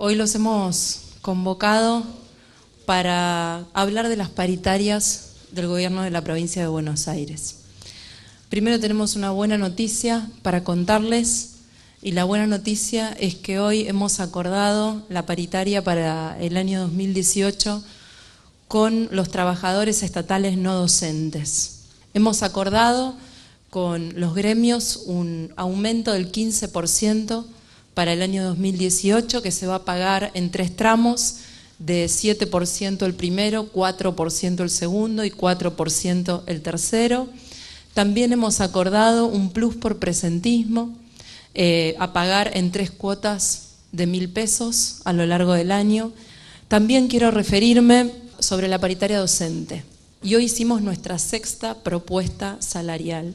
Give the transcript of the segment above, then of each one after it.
Hoy los hemos convocado para hablar de las paritarias del gobierno de la provincia de Buenos Aires. Primero tenemos una buena noticia para contarles y la buena noticia es que hoy hemos acordado la paritaria para el año 2018 con los trabajadores estatales no docentes. Hemos acordado con los gremios un aumento del 15% para el año 2018 que se va a pagar en tres tramos de 7% el primero, 4% el segundo y 4% el tercero. También hemos acordado un plus por presentismo eh, a pagar en tres cuotas de mil pesos a lo largo del año. También quiero referirme sobre la paritaria docente. Y hoy hicimos nuestra sexta propuesta salarial,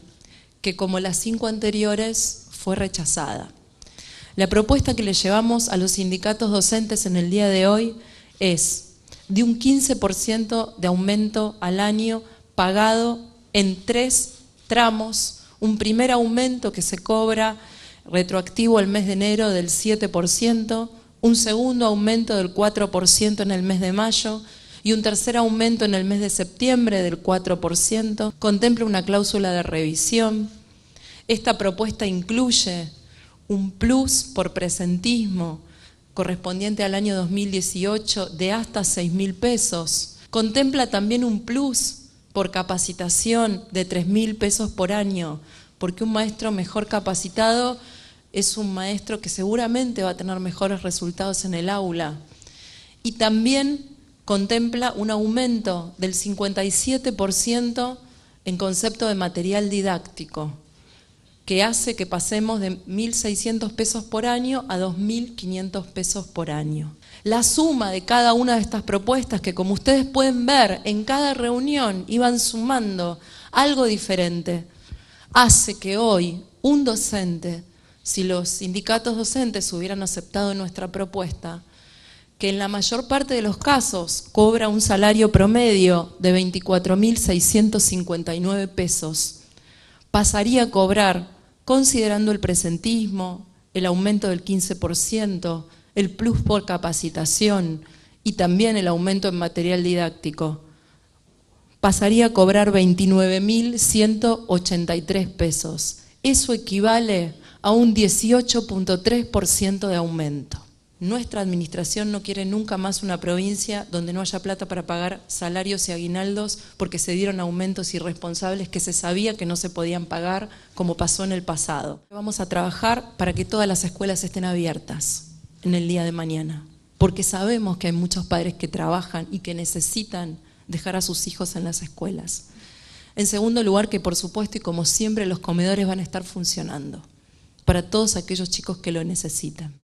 que como las cinco anteriores fue rechazada. La propuesta que le llevamos a los sindicatos docentes en el día de hoy es de un 15% de aumento al año pagado en tres tramos, un primer aumento que se cobra retroactivo el mes de enero del 7%, un segundo aumento del 4% en el mes de mayo y un tercer aumento en el mes de septiembre del 4%. Contempla una cláusula de revisión. Esta propuesta incluye un plus por presentismo correspondiente al año 2018 de hasta 6.000 pesos. Contempla también un plus por capacitación de 3.000 pesos por año, porque un maestro mejor capacitado es un maestro que seguramente va a tener mejores resultados en el aula. Y también contempla un aumento del 57% en concepto de material didáctico que hace que pasemos de 1.600 pesos por año a 2.500 pesos por año. La suma de cada una de estas propuestas que como ustedes pueden ver en cada reunión iban sumando algo diferente, hace que hoy un docente, si los sindicatos docentes hubieran aceptado nuestra propuesta, que en la mayor parte de los casos cobra un salario promedio de 24.659 pesos, pasaría a cobrar, considerando el presentismo, el aumento del 15%, el plus por capacitación y también el aumento en material didáctico, pasaría a cobrar 29.183 pesos. Eso equivale a un 18.3% de aumento. Nuestra administración no quiere nunca más una provincia donde no haya plata para pagar salarios y aguinaldos porque se dieron aumentos irresponsables que se sabía que no se podían pagar como pasó en el pasado. Vamos a trabajar para que todas las escuelas estén abiertas en el día de mañana, porque sabemos que hay muchos padres que trabajan y que necesitan dejar a sus hijos en las escuelas. En segundo lugar, que por supuesto y como siempre los comedores van a estar funcionando para todos aquellos chicos que lo necesitan.